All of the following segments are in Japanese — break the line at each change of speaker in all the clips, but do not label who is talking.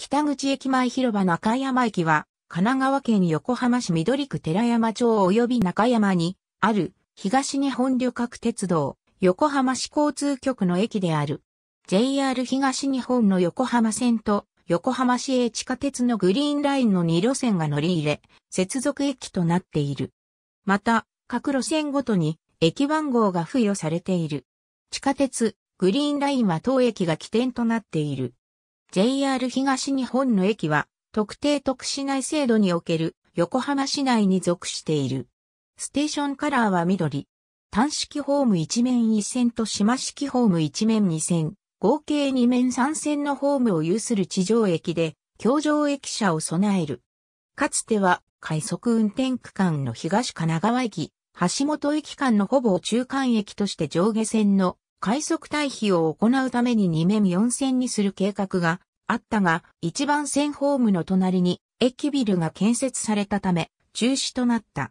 北口駅前広場中山駅は、神奈川県横浜市緑区寺山町及び中山に、ある、東日本旅客鉄道、横浜市交通局の駅である。JR 東日本の横浜線と、横浜市営地下鉄のグリーンラインの2路線が乗り入れ、接続駅となっている。また、各路線ごとに駅番号が付与されている。地下鉄、グリーンラインは当駅が起点となっている。JR 東日本の駅は、特定特市内制度における横浜市内に属している。ステーションカラーは緑。単式ホーム1面1線と島式ホーム1面2線、合計2面3線のホームを有する地上駅で、橋上駅舎を備える。かつては、快速運転区間の東神奈川駅、橋本駅間のほぼ中間駅として上下線の快速退避を行うために2面4線にする計画があったが、1番線ホームの隣に駅ビルが建設されたため中止となった。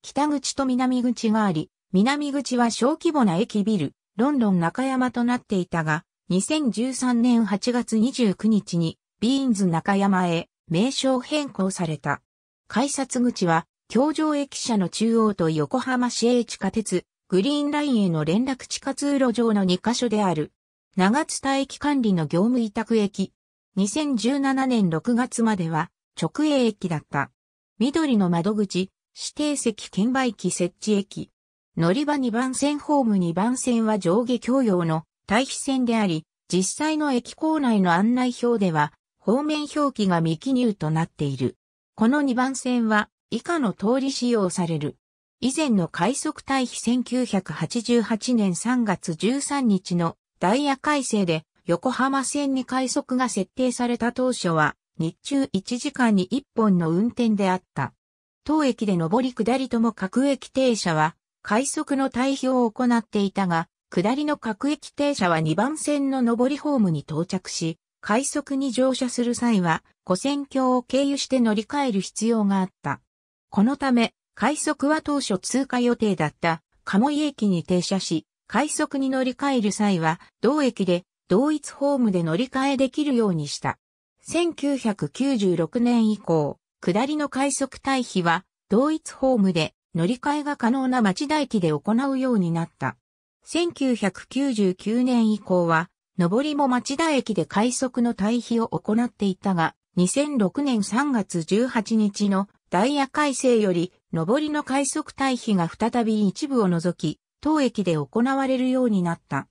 北口と南口があり、南口は小規模な駅ビル、ロンドン中山となっていたが、2013年8月29日にビーンズ中山へ名称変更された。改札口は、京上駅舎の中央と横浜市営地下鉄、グリーンラインへの連絡地下通路上の2カ所である。長津田駅管理の業務委託駅。2017年6月までは直営駅だった。緑の窓口、指定席券売機設置駅。乗り場2番線ホーム2番線は上下共用の対比線であり、実際の駅構内の案内表では、方面表記が未記入となっている。この2番線は以下の通り使用される。以前の快速退避1988年3月13日のダイヤ改正で横浜線に快速が設定された当初は日中1時間に1本の運転であった。当駅で上り下りとも各駅停車は快速の退避を行っていたが、下りの各駅停車は2番線の上りホームに到着し、快速に乗車する際は、古線橋を経由して乗り換える必要があった。このため、快速は当初通過予定だった鴨井駅に停車し、快速に乗り換える際は、同駅で同一ホームで乗り換えできるようにした。1996年以降、下りの快速退避は、同一ホームで乗り換えが可能な町田駅で行うようになった。1999年以降は、上りも町田駅で快速の退避を行っていたが、2006年3月18日のダイヤ改正より上りの快速退避が再び一部を除き、当駅で行われるようになった。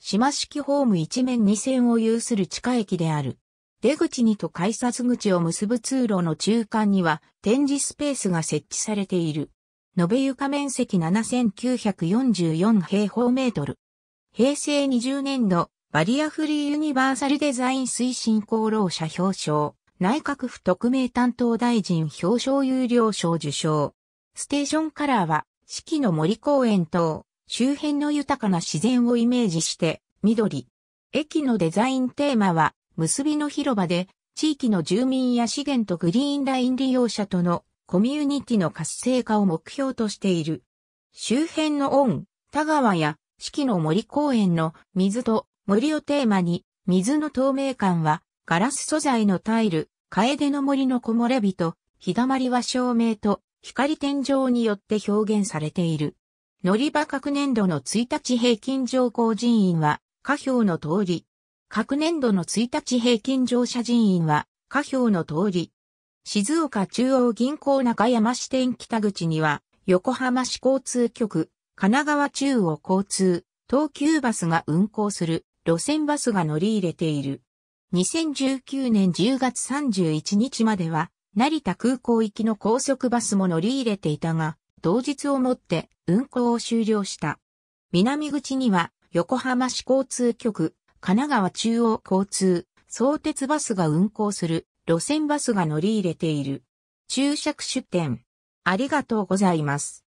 島式ホーム一面二線を有する地下駅である。出口にと改札口を結ぶ通路の中間には展示スペースが設置されている。延べ床面積7944平方メートル。平成20年度、バリアフリーユニバーサルデザイン推進功労者表彰、内閣府特命担当大臣表彰有料賞受賞。ステーションカラーは四季の森公園等周辺の豊かな自然をイメージして緑。駅のデザインテーマは結びの広場で地域の住民や資源とグリーンライン利用者とのコミュニティの活性化を目標としている。周辺の恩、田川や四季の森公園の水と森をテーマに水の透明感はガラス素材のタイル、カエデの森の木漏れ日と、日だまりは照明と光天井によって表現されている。乗り場各年度の1日平均乗降人員は、下表の通り。各年度の1日平均乗車人員は、下表の通り。静岡中央銀行中山支店北口には、横浜市交通局、神奈川中央交通、東急バスが運行する路線バスが乗り入れている。2019年10月31日までは、成田空港行きの高速バスも乗り入れていたが、同日をもって運行を終了した。南口には横浜市交通局、神奈川中央交通、相鉄バスが運行する路線バスが乗り入れている。注釈出店。ありがとうございます。